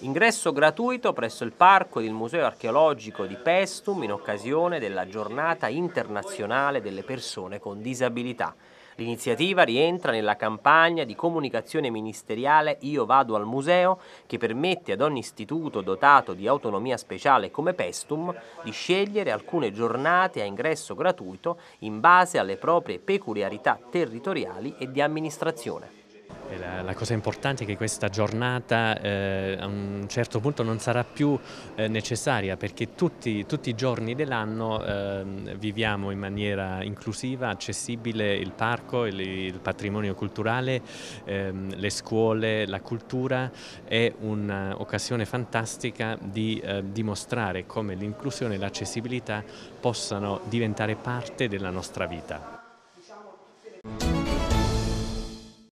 Ingresso gratuito presso il parco ed il Museo archeologico di Pestum in occasione della giornata internazionale delle persone con disabilità. L'iniziativa rientra nella campagna di comunicazione ministeriale Io vado al museo che permette ad ogni istituto dotato di autonomia speciale come Pestum di scegliere alcune giornate a ingresso gratuito in base alle proprie peculiarità territoriali e di amministrazione. Eh, la, la, cosa importante è che questa giornata eh, a un certo punto non sarà più eh, necessaria perché tutti, tutti, i giorni dell'anno eh, viviamo in maniera inclusiva, accessibile il parco, il, il patrimonio culturale, ehm, le scuole, la cultura. È un'occasione fantastica di eh, dimostrare come l'inclusione e l'accessibilità possano diventare parte della nostra vita.